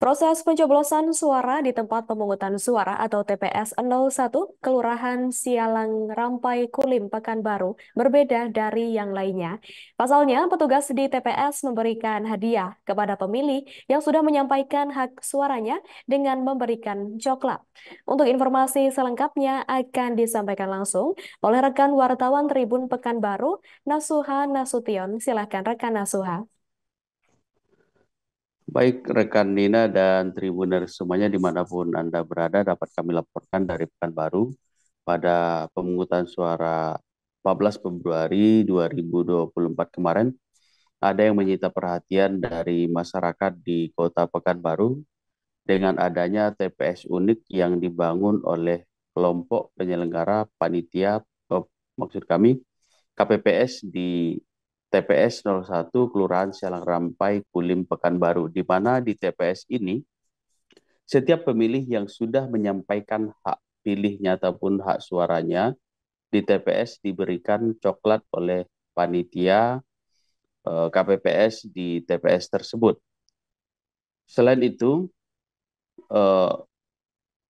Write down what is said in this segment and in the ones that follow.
Proses pencoblosan suara di tempat pemungutan suara atau TPS 01 Kelurahan Sialang Rampai Kulim Pekanbaru berbeda dari yang lainnya. Pasalnya, petugas di TPS memberikan hadiah kepada pemilih yang sudah menyampaikan hak suaranya dengan memberikan coklat. Untuk informasi selengkapnya akan disampaikan langsung oleh rekan wartawan Tribun Pekanbaru, Nasuha Nasution. Silahkan rekan Nasuha. Baik rekan Nina dan Tribuner semuanya dimanapun Anda berada dapat kami laporkan dari Pekanbaru pada pemungutan suara 14 Februari 2024 kemarin ada yang menyita perhatian dari masyarakat di Kota Pekanbaru dengan adanya TPS unik yang dibangun oleh kelompok penyelenggara panitia eh, maksud kami KPPS di TPS 01 Kelurahan Sialang Rampai, Kulim Pekanbaru, di mana di TPS ini setiap pemilih yang sudah menyampaikan hak pilihnya ataupun hak suaranya di TPS diberikan coklat oleh panitia eh, KPPS di TPS tersebut. Selain itu, eh,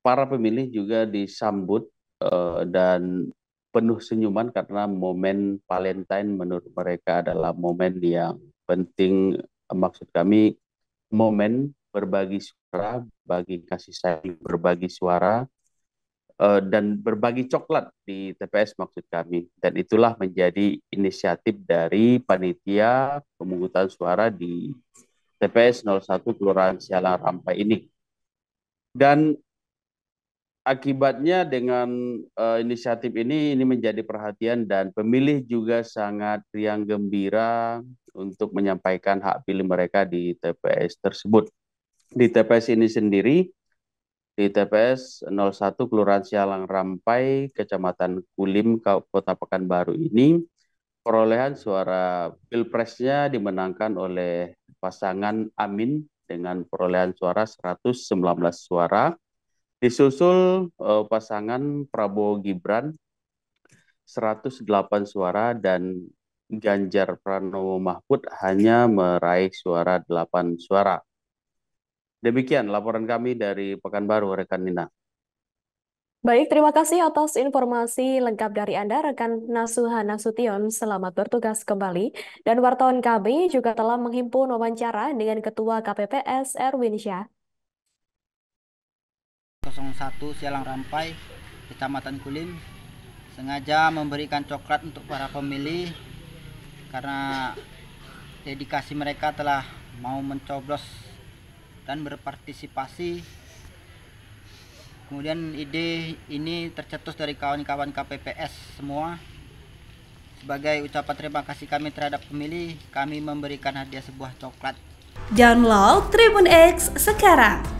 para pemilih juga disambut eh, dan penuh senyuman karena momen Valentine menurut mereka adalah momen yang penting maksud kami momen berbagi suara, bagi kasih sayang, berbagi suara eh, dan berbagi coklat di TPS maksud kami dan itulah menjadi inisiatif dari panitia pemungutan suara di TPS 01 Kelurahan Sialang Rampai ini. Dan akibatnya dengan uh, inisiatif ini ini menjadi perhatian dan pemilih juga sangat riang gembira untuk menyampaikan hak pilih mereka di TPS tersebut. Di TPS ini sendiri di TPS 01 Kelurahan Sialang Rampai, Kecamatan Kulim, Kota Pekanbaru ini perolehan suara Pilpresnya dimenangkan oleh pasangan Amin dengan perolehan suara 119 suara Disusul uh, pasangan Prabowo Gibran 108 suara dan Ganjar Pranowo Mahfud hanya meraih suara 8 suara. Demikian laporan kami dari Pekanbaru, rekan Nina. Baik, terima kasih atas informasi lengkap dari Anda, rekan Nasuha Nasution. Selamat bertugas kembali. Dan wartawan kami juga telah menghimpun wawancara dengan Ketua KPPS Erwin Syah. Sialang Rampai, Kecamatan Kulim sengaja memberikan coklat untuk para pemilih karena dedikasi mereka telah mau mencoblos dan berpartisipasi. Kemudian ide ini tercetus dari kawan-kawan KPPS semua. Sebagai ucapan terima kasih kami terhadap pemilih, kami memberikan hadiah sebuah coklat. Download Tribun X sekarang